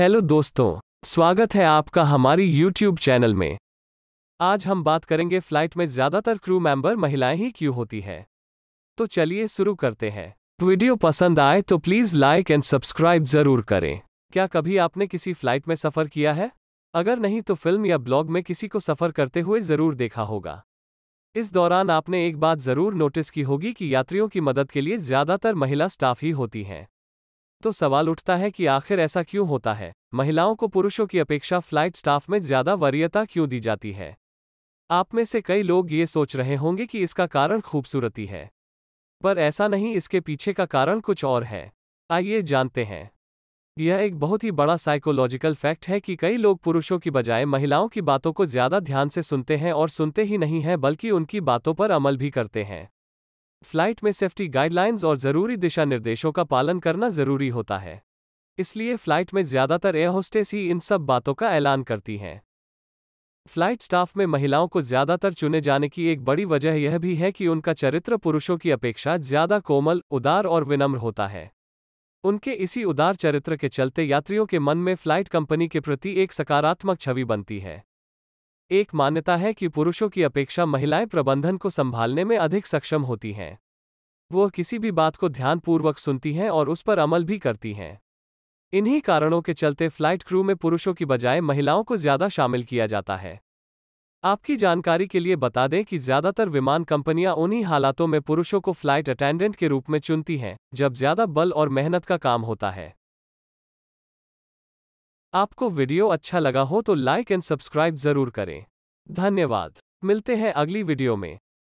hello दोस्तों स्वागत है आपका हमारी यूट्यूब चैनल में आज हम बात करेंगे फ्लाइट में ज्यादातर क्रू मेंबर महिलाएं ही क्यों होती हैं तो चलिए शुरू करते हैं वीडियो पसंद आए तो प्लीज लाइक एंड सब्सक्राइब जरूर करें क्या कभी आपने किसी फ्लाइट में सफर किया है अगर नहीं तो फिल्म या ब्लॉग में किसी को सफर करते हुए जरूर देखा होगा इस दौरान आपने एक बात जरूर नोटिस की होगी कि यात्रियों की मदद के लिए ज्यादातर महिला स्टाफ ही होती हैं तो सवाल उठता है कि आखिर ऐसा क्यों होता है महिलाओं को पुरुषों की अपेक्षा फ्लाइट स्टाफ में ज्यादा वरीयता क्यों दी जाती है आप में से कई लोग ये सोच रहे होंगे कि इसका कारण खूबसूरती है पर ऐसा नहीं इसके पीछे का कारण कुछ और है आइए जानते हैं यह एक बहुत ही बड़ा साइकोलॉजिकल फैक्ट है कि कई लोग पुरुषों की बजाय महिलाओं की बातों को ज्यादा ध्यान से सुनते हैं और सुनते ही नहीं हैं बल्कि उनकी बातों पर अमल भी करते हैं फ्लाइट में सेफ्टी गाइडलाइंस और जरूरी दिशा निर्देशों का पालन करना जरूरी होता है इसलिए फ्लाइट में ज्यादातर एयर होस्टेस ही इन सब बातों का ऐलान करती हैं फ्लाइट स्टाफ में महिलाओं को ज्यादातर चुने जाने की एक बड़ी वजह यह भी है कि उनका चरित्र पुरुषों की अपेक्षा ज्यादा कोमल उदार और विनम्र होता है उनके इसी उदार चरित्र के चलते यात्रियों के मन में फ्लाइट कंपनी के प्रति एक सकारात्मक छवि बनती है एक मान्यता है कि पुरुषों की अपेक्षा महिलाएं प्रबंधन को संभालने में अधिक सक्षम होती हैं वह किसी भी बात को ध्यानपूर्वक सुनती हैं और उस पर अमल भी करती हैं इन्हीं कारणों के चलते फ्लाइट क्रू में पुरुषों की बजाय महिलाओं को ज्यादा शामिल किया जाता है आपकी जानकारी के लिए बता दें कि ज्यादातर विमान कंपनियां उन्हीं हालातों में पुरुषों को फ्लाइट अटेंडेंट के रूप में चुनती हैं जब ज्यादा बल और मेहनत का काम होता है आपको वीडियो अच्छा लगा हो तो लाइक एंड सब्सक्राइब जरूर करें धन्यवाद मिलते हैं अगली वीडियो में